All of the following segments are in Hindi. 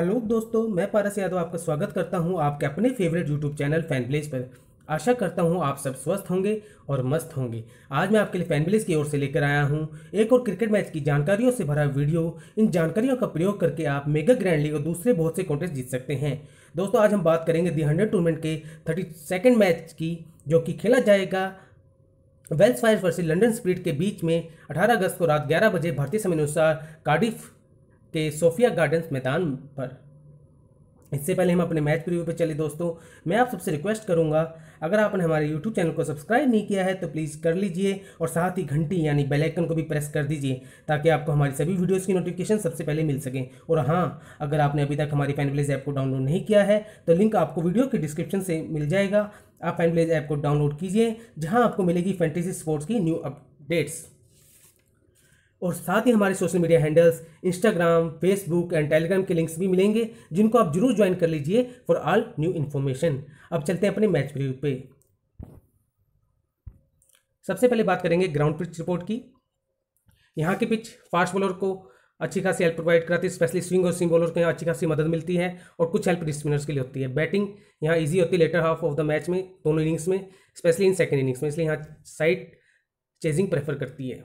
हेलो दोस्तों मैं पारस यादव आपका स्वागत करता हूं आपके अपने favourite YouTube channel fan village पर आशा करता हूं आप सब स्वस्थ होंगे और मस्त होंगे आज मैं आपके लिए फैन विलेज की ओर से लेकर आया हूं एक और क्रिकेट मैच की जानकारियों से भरा वीडियो इन जानकारियों का प्रयोग करके आप मेगा ग्रैंड लीग और दूसरे बहुत से कॉन्टेस्ट जीत सकते हैं दोस्तों आज हम बात करेंगे दी हंड्रेड टूर्नामेंट के थर्टी सेकेंड मैच की जो कि खेला जाएगा Welsh Fire versus London Spirit के बीच में अठारह अगस्त को रात ग्यारह बजे भारतीय समय अनुसार कार्डिफ के सोफिया गार्डन्स मैदान पर इससे पहले हम अपने मैच प्रीव्यू पर चले दोस्तों मैं आप सबसे रिक्वेस्ट करूंगा अगर आपने हमारे यूट्यूब चैनल को सब्सक्राइब नहीं किया है तो प्लीज़ कर लीजिए और साथ ही घंटी यानी बेल आइकन को भी प्रेस कर दीजिए ताकि आपको हमारी सभी वीडियोस की नोटिफिकेशन सबसे पहले मिल सकें और हाँ अगर आपने अभी तक हमारी फैन प्लेज ऐप को डाउनलोड नहीं किया है तो लिंक आपको वीडियो के डिस्क्रिप्शन से मिल जाएगा आप फैन प्लेज ऐप को डाउनलोड कीजिए जहाँ आपको मिलेगी फैंटेसी स्पोर्ट्स की न्यू अपडेट्स और साथ ही हमारे social media handles Instagram Facebook and Telegram के लिंक्स भी मिलेंगे जिनको आप जरूर ज्वाइन कर लीजिए फॉर ऑल न्यू इन्फॉर्मेशन अब चलते हैं अपने मैच रिव्यू पे सबसे पहले बात करेंगे ग्राउंड पिच रिपोर्ट की यहाँ के पिच फास्ट बॉलर को अच्छी खासी हेल्प प्रोवाइड कराती है स्पेशली स्विंग और स्विंग बॉलर को यहाँ अच्छी खासी मदद मिलती है और कुछ हेल्प स्पिनर्स के लिए होती है बैटिंग यहाँ ईजी होती है later half of the match में दोनों इनिंग्स में स्पेशली इन सेकेंड इनिंग्स में इसलिए यहाँ साइड चेजिंग प्रेफर करती है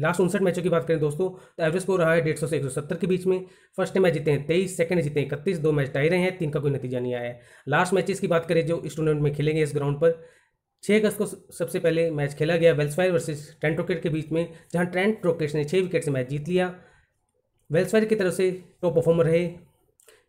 लास्ट उनसठ मैचों की बात करें दोस्तों तो एवरेज स्कोर रहा है डेढ़ सौ से एक सौ सत्तर के बीच में फर्स्ट मैच जीते हैं तेईस सेकंड जीते हैं इकतीस दो मैच टाई रहे हैं तीन का कोई नतीजा नहीं आया है लास्ट मैचेस की बात करें जो इस टूर्नामेंट में खेलेंगे इस ग्राउंड पर छः अगस्त को सबसे पहले मैच खेला गया वेल्सफायर वर्सेज ट्रेंट रॉकेट के बीच में जहाँ ट्रेंट रॉकेट्स ने छः विकेट से मैच जीत लिया वेल्सफायर की तरफ से टॉप परफॉर्मर रहे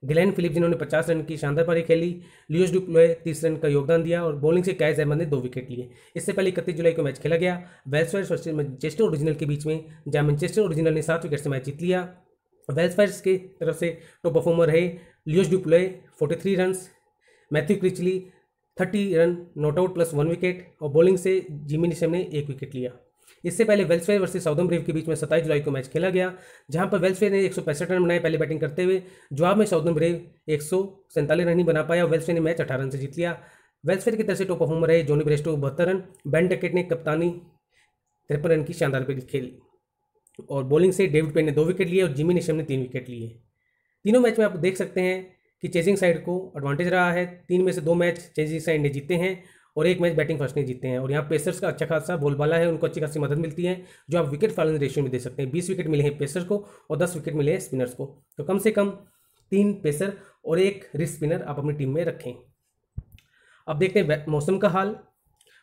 ग्लेन फिलिप जिन्होंने पचास रन की शानदार पारी खेली लियोस डुप्लोए तीस रन का योगदान दिया और बॉलिंग से कैज अहमद ने दो विकेट लिए इससे पहले इकतीस जुलाई को मैच खेला गया वेल्सफायर और मैनचेस्टर ओरिजिनल के बीच में जहाँ मैनचेस्टर ओरिजिनल ने सात विकेट से मैच जीत लिया वेल्सफायर्स की तरफ से टॉप परफॉर्मर रहे Leus du Plooy forty three run Matthew Critchley thirty run not out plus one wicket और बॉलिंग से जिमी निशम ने एक विकेट लिया इससे पहले वेल्सवेयर वर्सेस साउदम ब्रेव के बीच में सत्ताईस जुलाई को मैच खेला गया जहां पर वेल्सवेयर ने एक रन बनाए पहले बैटिंग करते हुए जवाब में साउदम ब्रेव एक रन ही बना पाया वेल्सवेयर ने मैच अठारह रन से जीत लिया वेल्सवेयर की तरफ से टॉप परफॉर्मर रहे जोनी ब्रेस्टो बहत्तर रन बैन डकेट ने कप्तानी तिरपन रन की शानदार खेली और बॉलिंग से डेविड पेन ने दो विकेट लिए और जिमी निशम ने तीन विकेट लिए तीनों मैच में आप देख सकते हैं कि चेजिंग साइड को एडवांटेज रहा है तीन में से दो मैच चेजिंग साइड ने जीते हैं और एक मैच बैटिंग फर्स्ट नहीं जीते हैं और यहाँ पेसर्स का अच्छा खासा बोलबाला है उनको अच्छी खासी मदद मिलती है जो आप विकेट फॉलन रेशियो में दे सकते हैं बीस विकेट मिले हैं पेसर को और दस विकेट मिले हैं स्पिनर्स को तो कम से कम तीन पेसर और एक रिस्क स्पिनर आप अपनी टीम में रखें अब देखते हैं मौसम का हाल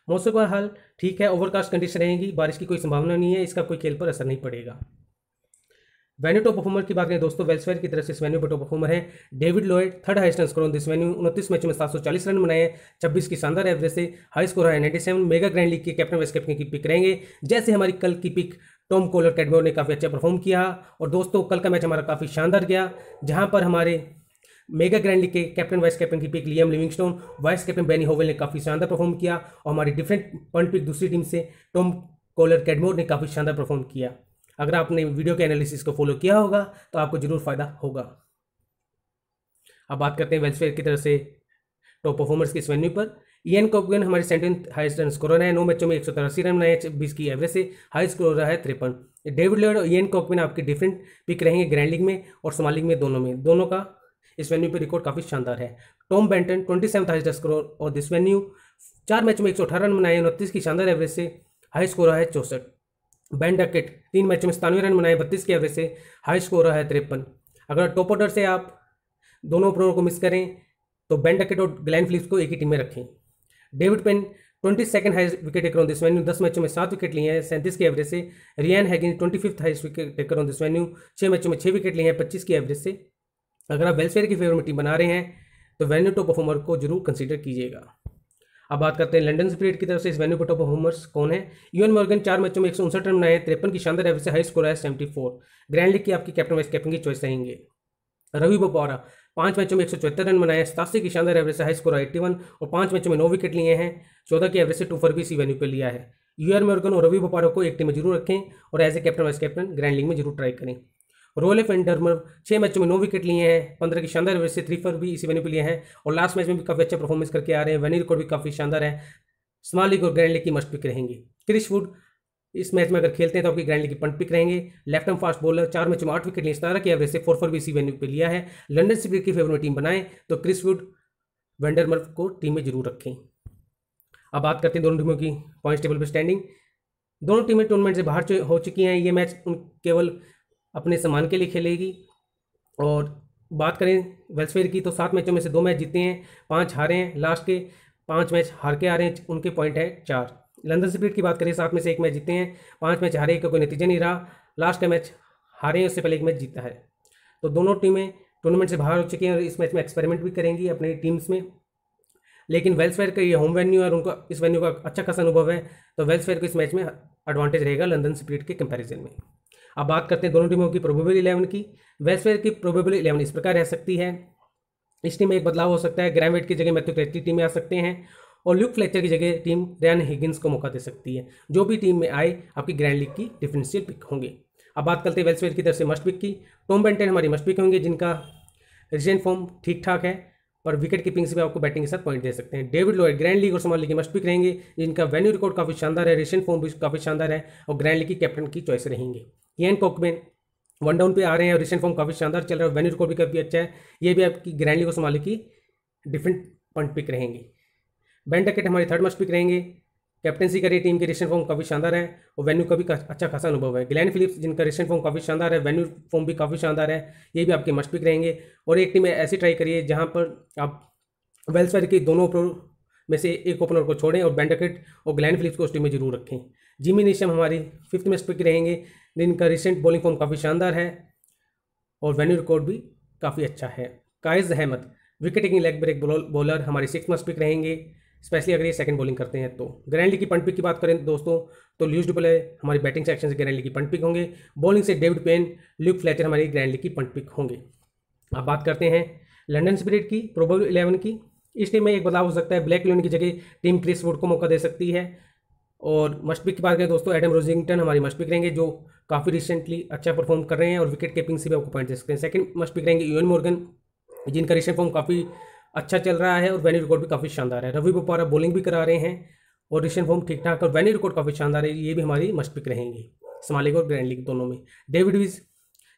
मौसम का हाल ठीक है ओवरकास्ट कंडीशन रहेंगी बारिश की कोई संभावना नहीं है इसका कोई खेल पर असर नहीं पड़ेगा वेन्यू टॉप परफॉर्मर की बात करें दोस्तों वेल्सवेयर की तरफ से इस वेन्यू पर टॉप परफॉर्मर है David Lloyd third highest run score this venue उनतीस मैच में सात रन बनाए छब्बीस की शानदार एवरेज से हाई स्कोर है नाइन्टी मेगा ग्रैंड लीग के कैप्टन वाइस कैप्टन की पिक रहेंगे जैसे हमारी कल की पिक टॉम कोलर कैडमोर ने काफ़ी अच्छा परफॉर्म किया और दोस्तों कल का मैच हमारा काफ़ी शानदार गया जहाँ पर हमारे मेगा ग्रैंड लीग के कैप्टन वाइस कैप्टन की pick Liam Livingstone vice captain Benny Howell ने काफ़ी शानदार परफॉर्म किया और हमारी डिफरेंट पॉइंट पिक दूसरी टीम से टॉम कोलर कैडमोर ने काफ़ी शानदार परफॉर्म किया अगर आपने वीडियो के एनालिसिस को फॉलो किया होगा तो आपको ज़रूर फ़ायदा होगा अब बात करते हैं वेलफेयर की तरफ से टॉप परफॉर्मर्स की इस वेन्यू पर ईएन कोपगन हमारे सेंटेंट हाइस्ट रन स्कोर है नौ मैचों में एक सौ तिरासी रन बनाए बीस की एवरेज से हाई स्कोर रहा है तिरपन डेविड लॉर्ड और ईएन कोपगन आपके डिफरेंट पिक रहेंगे ग्रैंड लीग में और सोमाल लीग में दोनों में दोनों का इस वेन्यू पर रिकॉर्ड काफ़ी शानदार है Tom Banton twenty seven highest score और दिस वेन्यू चार मैचों में एक सौ अठारह रन बनाए उनतीस की शानदार एवरेज से हाई स्कोर रहा है चौसठ बैन डकेट तीन मैचों में सतानवे रन बनाए बत्तीस के एवरेज से हाई स्कोर है तिरपन अगर टॉप ऑर्डर से आप दोनों ओपनरों को मिस करें तो बैन डकेट और ग्लैन फिलिप्स को एक ही टीम में रखें David Payne twenty second highest wicket taker on this venue दस मैचों में सात विकेट लिए हैं सैंतीस की एवरेज से Ryan Higgins twenty fifth highest wicket taker on this venue छः मैचों में छः विकेट लिए हैं पच्चीस की एवरेज से अगर आप वेलफेयर की फेवर में टीम बना रहे हैं तो वेन्यू टॉप परफॉर्मर को जरूर कंसिडर कीजिएगा अब बात करते हैं लंडन स्प्रिट की तरफ से इस वेन्यू पर टॉप होमर्स कौन है यून मॉर्गन चार मैचों में एक सौ उनसठ रन बनाए तिरपन की शानदार एवरेज से हाई स्कोर है सेवेंटी फोर ग्रैंड लीग की आपकी कैप्टन वाइस कैप्टन की चॉइस रहेंगे रवि बोपारा पांच मैचों में एक सौ चौहत्तर रन बनाए सतासी की शानदार एवरेज से हाई स्कोर है एट्टी वन और पांच मैचों में नौ विकेट लिए हैं चौदह की एवरेज से टू फोर भी इसी वेन्यू पर लिया है यूएन मॉर्गन और रवि बोपारा को एक टीम में जरूर रखें और as a captain vice captain grand league में जरूर ट्राई करें रोलेफ एंड डर्मर छः मैचों में नौ विकेट लिए हैं पंद्रह की शानदार वजह से थ्री फर भी इसी वेन्यू पर लिए हैं और लास्ट मैच में भी काफ़ी अच्छा परफॉर्मेंस करके आ रहे हैं वेन्यू रिकॉर्ड भी काफ़ी शानदार है स्मॉल लीग और ग्रैंड लीग की मस्ट पिक रहेंगी क्रिश वुड इस मैच में अगर खेलते हैं तो आपकी ग्रैंड लीग की पंट पिक रहेंगे लेफ्ट आर्म फास्ट बॉलर चार मैचों में आठ विकेट लिए सतारह की एवरेज से फोर फर भी इसी वेन्यू पर लिया है लंडन से की फेवरेट टीम बनाएं तो क्रिस वुड वेंडरमर्फ को टीम में जरूर रखें अब बात करते हैं दोनों टीमों की पॉइंट टेबल पर स्टैंडिंग दोनों टीमें टूर्नामेंट से बाहर हो चुकी हैं ये मैच उन केवल अपने सामान के लिए खेलेगी और बात करें वेल्सफेयर की तो सात मैचों में से दो मैच जीते हैं पाँच हारे हैं लास्ट के पाँच मैच हार के आ रहे हैं उनके पॉइंट है चार लंदन स्पीड की बात करें सात में से एक मैच जीते हैं पाँच मैच हारे का कोई नतीजा नहीं रहा लास्ट का मैच हारे हैं उससे पहले एक मैच जीता है तो दोनों टीमें टूर्नामेंट से बाहर हो चुकी हैं और इस मैच में एक्सपेरिमेंट भी करेंगी अपनी टीम्स में लेकिन वेल्सफेयर का ये होम वेन्यू है और उनको इस वेन्यू का अच्छा खासा अनुभव है तो वेल्सफेयर को इस मैच में एडवांटेज रहेगा लंदन स्पीड के कंपेरिजन में अब बात करते हैं दोनों टीमों की प्रोबेबल इलेवन की वेस्टवेयर की प्रोबेबल इलेवन इस प्रकार रह सकती है इस टीम में एक बदलाव हो सकता है ग्रैमवेट की जगह मैथ्यू क्रेटी टीम में आ सकते हैं और ल्यूक फ्लेचर की जगह टीम रैन हिगिन्स को मौका दे सकती है जो भी टीम में आए आपकी ग्रैंड लीग की डिफेंशियल पिक होंगे अब बात करते हैं वेल्सवेयर की तरफ से मस्ट पिक की टॉम बेंटन हमारी मस्ट पिक होंगे जिनका रिजेंट फॉर्म ठीक ठाक है पर विकेट कीपिंग से भी आपको बैटिंग के साथ पॉइंट दे सकते हैं डेविड लॉयड ग्रैंड लीग और समाल लीग मस्ट पिक रहेंगे जिनका वेन्यू रिकॉर्ड काफी शानदार है रिजेंट फॉर्म भी काफी शानदार है और ग्रैंड लीग की कैप्टन की चॉइस रहेंगे एन में वन डाउन पे आ रहे हैं और रिसेंट फॉर्म काफ़ी शानदार चल रहा है वेन्यू रिकॉर्ड भी काफ़ी अच्छा है ये भी आपकी ग्रैंडली को संभाले की डिफरेंट पंट पिक रहेंगे बैन टकेट हमारे थर्ड मस्ट पिक रहेंगे कैप्टनसी का टीम के रिसेंट फॉर्म काफ़ी शानदार है और वेन्यू का भी अच्छा खासा अनुभव है ग्लैन फिलिप्स जिनका रिसेंट फॉर्म काफ़ी शानदार है वेन्यू फॉर्म भी काफ़ी शानदार है ये भी आपके मस्ट पिक रहेंगे और एक टीम ऐसी ट्राई करिए जहाँ पर आप वेल्सफेयर के दोनों में से एक ओपनर को छोड़ें और बैंडकेट और ग्लैन फिलिप्स को उस टीम में जरूर रखें जिमी निशम हमारी फिफ्थ मस्ट पिक रहेंगे लेकिन इनका रिसेंट बॉलिंग फॉर्म काफ़ी शानदार है और वेन्यू रिकॉर्ड भी काफ़ी अच्छा है Qais Ahmad wicket taking leg break bowler हमारे सिक्स मस्ट पिक रहेंगे स्पेशली अगर ये सेकंड बॉलिंग करते हैं तो ग्रैंडली की पंट पिक की बात करें दोस्तों तो ल्यूज डुपले हमारी बैटिंग सेक्शन से ग्रैंडली की पंट पिक होंगे बॉलिंग से डेविड पेन ल्यूक फ्लेचर हमारी ग्रैंडली की पंट पिक होंगे अब बात करते हैं लंडन स्पिरिट की प्रोबल इलेवन की इसलिए में एक बदलाव हो सकता है ब्लैक लोन की जगह टीम क्रिस वुड को मौका दे सकती है और मस्ट पिक की बात करें दोस्तों एडम रोजिंगटन हमारी मस्ट पिक रहेंगे जो काफ़ी रिसेंटली अच्छा परफॉर्म कर रहे हैं और विकेट कीपिंग से भी आपको पॉइंट दे सकते हैं सेकंड मस्ट पिक रहेंगे यून मॉर्गन जिनका रिसेंट फॉर्म काफ़ी अच्छा चल रहा है और वैनी रिकॉर्ड भी काफ़ी शानदार है रवि बोपारा बॉलिंग भी करा रहे हैं और रिसेंट फॉर्म ठीक ठाक और वैनी रिकॉर्ड काफ़ी शानदार है ये भी हमारी मस्ट पिक रहेंगी स्मॉल लीग और ग्रैंड लीग दोनों में डेविड विज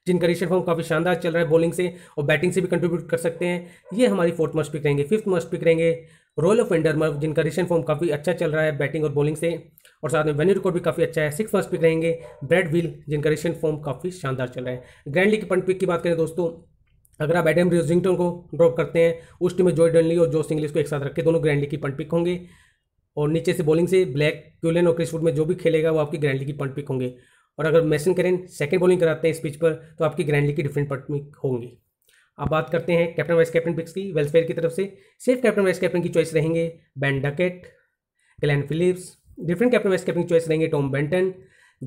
जिनका रिसेंट फॉर्म काफ़ी शानदार चल रहा है बॉलिंग से और बैटिंग से भी कंट्रीब्यूट कर सकते हैं ये हमारी फोर्थ मस्ट पिक रहेंगे फिफ्थ मस्ट पिक रहेंगे रोल ऑफ वेंडरमर्व मतलब जिनका रिसेंट फॉर्म काफ़ी अच्छा चल रहा है बैटिंग और बॉलिंग से और साथ में वेन्यू रिकॉर्ड भी काफ़ी अच्छा है सिक्स फर्स्ट पिक रहेंगे ब्रेड विल जिनका रिसेंट फॉर्म काफ़ी शानदार चल रहा है ग्रैंड लीग पंट पिक की बात करें दोस्तों अगर आप एडम रिजिंगटन को ड्रॉप करते हैं उस टीम में जॉय डनली और जो सिंगलिस को एक साथ रखे दोनों ग्रैंड लीग की पंट पिक होंगे और नीचे से बॉलिंग से ब्लैक क्यूलन और क्रिसवुड में जो भी खेलेगा वो आपकी ग्रैंड लीग की पंट पिक होंगे और अगर मैसन करेन सेकेंड बॉलिंग कराते हैं इस पिच पर तो आपकी ग्रैंड लीग की डिफरेंट पंट पिक होंगी अब बात करते हैं कैप्टन वाइस कैप्टन पिक्स की वेलफेयर की तरफ से सिर्फ कैप्टन वाइस कैप्टन की चॉइस रहेंगे Ben Duckett Glenn Phillips different captain vice captain की चॉइस रहेंगे टॉम बेंटन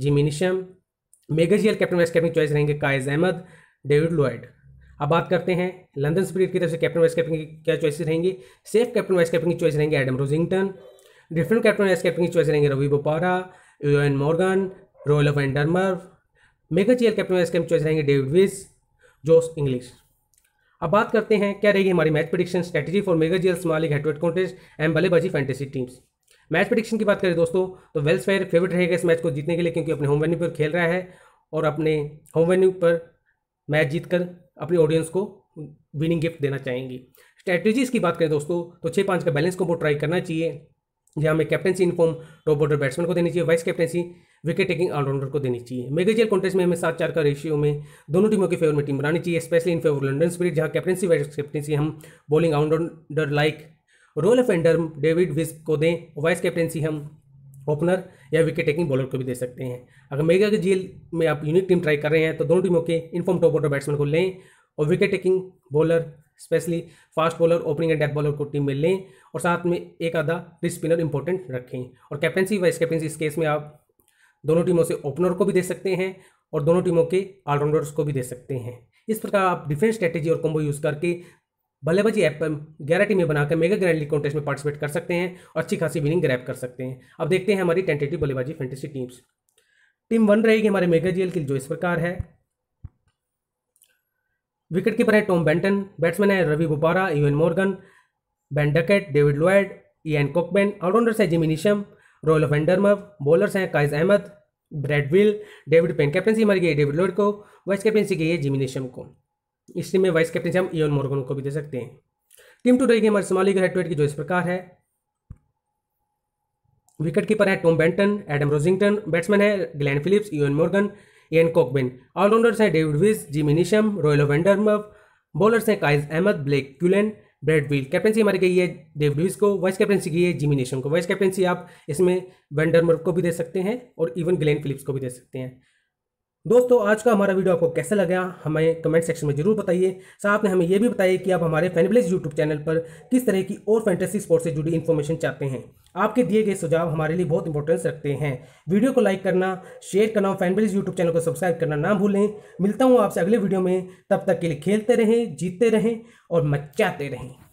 जिमी निशम मेगाजियल कैप्टन वाइस कैप्टन की चॉइस रहेंगे कायज अहमद डेविड लॉयड अब बात करते हैं लंदन स्पिरिट की तरफ से कैप्टन वाइस कैप्टन की क्या चॉइस रहेंगे सेफ कैप्टन वाइस कैप्टन की चॉइस रहेंगे Adam Rossington different captain vice captain की चॉइस रहेंगे Ravi Bopara Eoin Morgan Roelof van der Merwe mega chair captain vice captain choice रहेंगे डेविड विज जोस इंग्लिश अब बात करते हैं क्या रहेगी हमारी match prediction strategy for mega जेल्स मालिक league contest and Ballebaazi fantasy teams match prediction की बात करें दोस्तों तो वेल्स फेयर फेवरेट रहेगा इस मैच को जीतने के लिए क्योंकि अपने होम वेन्यू पर खेल रहा है और अपने होम वेन्यू पर मैच जीतकर अपनी ऑडियंस को विनिंग गिफ्ट देना चाहेंगी स्ट्रैटेजीज की बात करें दोस्तों तो छः पाँच का बैलेंस को ट्राई करना चाहिए जहाँ हमें captaincy in form top order batsman को देनी चाहिए vice captaincy wicket taking all rounder को देनी चाहिए मेगाजेल कॉन्टेस्ट में हमें सात चार का रेशियो में दोनों टीमों के फेवर में टीम बनानी चाहिए specially in favour London Spirit जहाँ कैप्टनसी वाइस कैप्टनसी हम बॉलिंग ऑलराउंडर लाइक रोल एंडर डेविड विस्क को दें वाइस कैप्टनसी हम ओपनर या विकेट टेकिंग बॉलर को भी दे सकते हैं अगर मेगा के जेल में आप यूनिक टीम ट्राई कर रहे हैं तो दोनों टीमों के इनफॉर्म टॉप ऑर्डर बैट्समैन को लें और wicket taking bowler specially fast bowler opening and death bowler को टीम में लें और साथ में एक आधा स्पिनर इंपॉर्टेंट रखें और कैप्टनसी वाइस कैप्टनसी इस केस में आप दोनों टीमों से ओपनर को भी दे सकते हैं और दोनों टीमों के ऑलराउंडर्स को भी दे सकते हैं इस प्रकार आप डिफेंस स्ट्रैटेजी और कॉम्बो यूज़ करके बल्लेबाजी ऐप पर ग्यारह टीमें बनाकर मेगा ग्रैंड लीग कॉन्टेस्ट में पार्टिसिपेट कर सकते हैं और अच्छी खासी विनिंग ग्रैप कर सकते हैं अब देखते हैं हमारी टेंटेटिव बल्लेबाजी फेंटेसी टीम्स टीम वन रहेगी हमारे मेगा जीएल की जो इस प्रकार है विकेट कीपर है टॉम बेंटन बैट्समैन है Ravi Bopara Eoin Morgan Ben Duckett David Lloyd Ian Cockbain all rounders है Jimmy Neesham Roelof van der Merwe bowlers हैं Qais Ahmad Brad Wheal David Payne captaincy हमारी गई डेविड लॉर्ड को वाइस कैप्टनसी गई है जिमिनेशम को इस टीम में वाइस कैप्टनसी हम ईवन मॉर्गन को भी दे सकते हैं टीम टू रहेगी हमारी के हेडवेट की जो इस प्रकार है विकेट कीपर है Tom Banton Adam Rossington batsman है Glenn Phillips Eoin Morgan Ian Cockbain all rounders हैं डेविड विज जिमी निशम ऑफ एंडरम बॉलर्स हैं Qais Ahmad Blake Cullen Brad Wheal captaincy हमारी गई है डेव लुइस को वाइस कैप्टनसी गई है जिमी नेशन को वाइस कैप्टनसी आप इसमें वेंडरमर्व को भी दे सकते हैं और इवन ग्लेन फिलिप्स को भी दे सकते हैं दोस्तों आज का हमारा वीडियो आपको कैसा लगा हमें कमेंट सेक्शन में जरूर बताइए साथ में हमें यह भी बताइए कि आप हमारे फैनब्लेस यूट्यूब चैनल पर किस तरह की और फैंटेसी स्पोर्ट्स से जुड़ी इन्फॉर्मेशन चाहते हैं आपके दिए गए सुझाव हमारे लिए बहुत इंपॉर्टेंस रखते हैं वीडियो को लाइक करना शेयर करना और फैनब्लेस यूट्यूब चैनल को सब्सक्राइब करना ना भूलें मिलता हूँ आपसे अगले वीडियो में तब तक के लिए खेलते रहें जीतते रहें और मचाते रहें